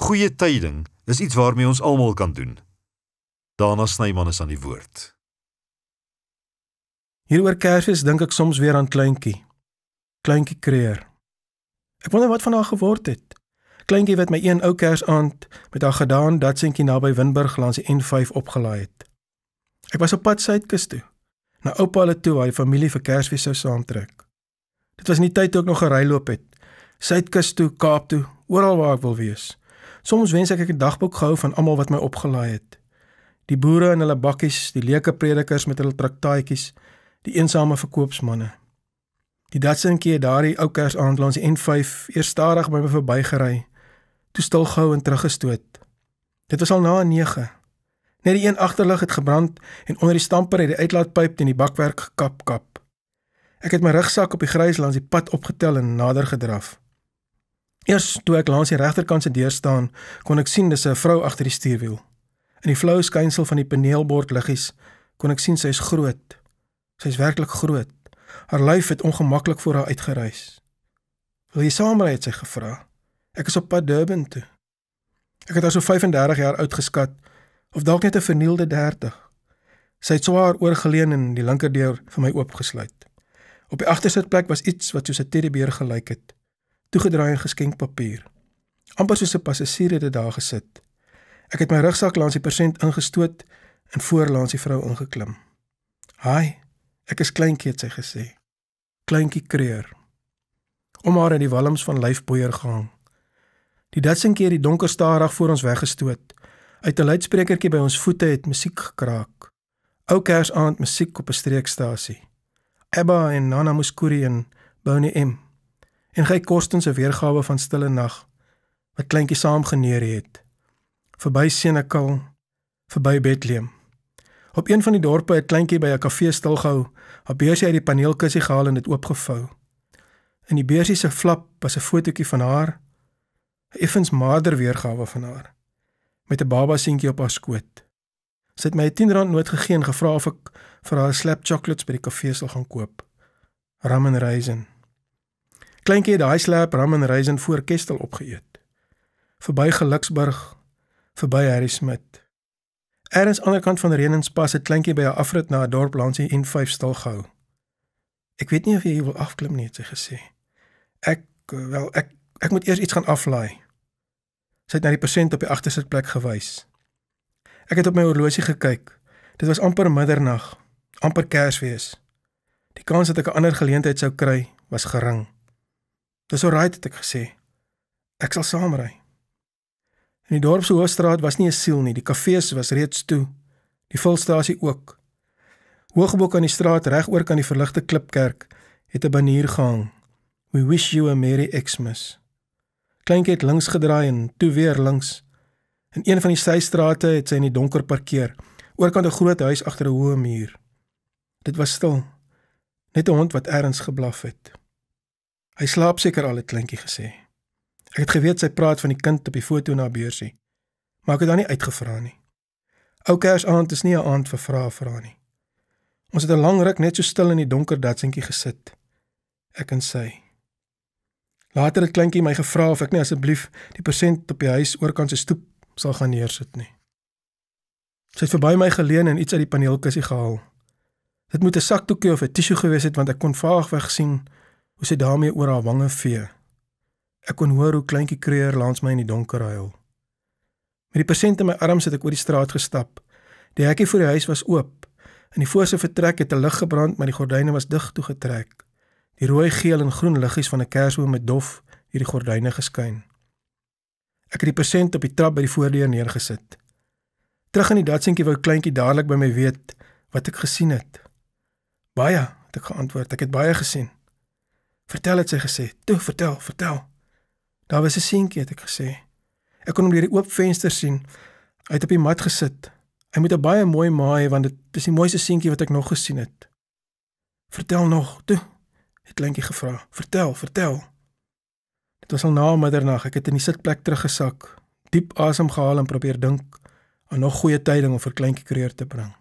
Goeie tyding is iets waarmee ons almal kan doen. Daarna snyman is aan die woord. Hieroor Kersfees dink ek soms weer aan kleintjie. Kleintjie kreer. Ek wonder wat van haar geword het. Kleintjie wat my een ou Kersaand met haar gedaan datsentjie naby Winburg langs die N5 opgelaai het. Ek was op pad suidkus toe. Na oupa hulle toe waar die familie vir Kersfees sou saamtrek. Dit was in die tyd toe ek nog gery loop het. Suidkus toe, Kaap toe, oral waar ek wil wees. Soms wens ek ek 'n dagboek gehou van almal wat my opgelaai het. Die boere in hulle bakkies, die leuke predikers met hul traktaatjies, die eensame verkoopsmanne. Die datsinkie het daardie ou Kersaand langs die N5 eers stadig by my verbygery, toe stilgehou en teruggestoot. Dit was al na 9. Net die een agterlig het gebrand en onder die stamper het die uitlaatpyp teen die bakwerk gekap kap. Ek het my rugsak op die grys langs die pad opgetel en nader gedraf. Eers toe ek langs die regterkant se deur staan, kon ek sien dis 'n vrou agter die stuurwiel. In die flou skynsel van die paneelbord liggies kon ek sien sy is groot. Sy is werklik groot. Haar lyf het ongemaklik voor haar uitgereis. "Wil jy saamry?" het sy gevra. "Ek is op pad Durban toe." Ek het haar so 35 jaar oud geskat of dalk net 'n vernielde 30. Sy het swaar oorgeleun en die linkerdeur vir my oopgesluit. Op die agtersitplek was iets wat soos 'n teddybeer gelyk het toegedraai in geskenkpapier. amper soos 'n passasier het dit daar gesit. Ek het my rugsak langs die persent ingestoot en voor langs die vrou ingeklim. "Hi, ek is kleintjie," het sy gesê. "Kleintjie kreer." Om haar in die walms van lyfboeier gehang. Die datsinkie het die donker staarag voor ons weggestoot. Uit 'n luidsprekertjie by ons voete het musiek gekraak. Ou Kersaand musiek op 'n streekstasie. Ebba en Nana Muskuri en Bonnie M en gey kostens 'n weergawe van stille nag wat kleintjie saamgeneer het verby Senekal verby Bethlehem op een van die dorpe het kleintjie by 'n kafee stilgehou haar beursie uit die paneelkussie gehaal en dit oopgevou in die beursie se flap was 'n fotootjie van haar 'n effens mader weergawe van haar met 'n baba seentjie op haar skoot sy het my 10 rand nood gegee en gevra of ek vir haar 'n slap chocolates by die kafee sal gaan koop ramen raisin Kleintjie het daai slap ram en raisin voor Kestel opgeëet. Verby Geluksburg, verby Harry Smit. Eers aan die kant van Renenspas het Kleintjie by 'n afrit na 'n dorp langs die N5 stil gehou. Ek weet nie of jy wil afklim nie, het sy gesê. Ek wel ek ek moet eers iets gaan aflaai. Sy het na die persent op die agterste plek gewys. Ek het op my horlosie gekyk. Dit was amper middernag, amper Kersfees. Die kans dat ek 'n ander geleentheid sou kry, was gering. Dis oral right, het ek gesê. Ek sal saamry. In die dorp se hoofstraat was nie 'n siel nie. Die kafees was reeds toe. Die fulstasie ook. Hoogbok aan die straat regoor kan die verligte klipkerk het 'n banier gehang. We wish you a merry Xmas. Kleintjie het links gedraai en toe weer links. In een van die systrate het sy in die donker parkeer, oorkant 'n groot huis agter 'n hoë muur. Dit was stil. Net 'n hond wat ergens geblaf het. Hy slaap seker al 'n kleintjie gesê. Ek het geweet sy praat van die kind op die foto na beursie, maar ek het dan nie uitgevra nie. Ou Kersaand is nie 'n aand vir vrae vra nie. Ons het 'n lang ruk net so stil in die donker datsentjie gesit. Ek en sy. Later het kleintjie my gevra of ek nie asseblief die persent op die huis oor kan se stoep sal gaan neersit nie. Sy het verby my geleun en iets uit die paneelkussie gehaal. Dit moet 'n saktoekie of 'n tissue gewees het want ek kon vaag wegsien hoe sy daarmee oor haar wange vee. Ek kon hoor hoe kleintjie kreur langs my in die donker huil. Met die persent in my arms het ek oor die straat gestap. Die hekkie voor die huis was oop. In die voorste vertrek het 'n lig gebrand, maar die gordyne was dig toegetrek. Die rooi, geel en groen liggies van 'n kersboom het dof deur die gordyne geskyn. Ek het die persent op die trap by die voordeur neergesit. Terug in die datsentjie wou kleintjie dadelik by my weet wat ek gesien het. Baie, het ek geantwoord. Ek het baie gesien. Vertel het sy gesê, "Toe, vertel, vertel." Daar was 'n seentjie het ek gesê. Ek kon hom deur die oop venster sien. Hy het op die mat gesit. Hy moet 'n baie mooi maai want dit is die mooiste seentjie wat ek nog gesien het. Vertel nog, toe. Het kleintjie gevra, "Vertel, vertel." Dit was al na middernag. Ek het in die sitplek teruggesak, diep asem gehaal en probeer dink aan nog goeie tyding om vir kleintjie kreer te bring.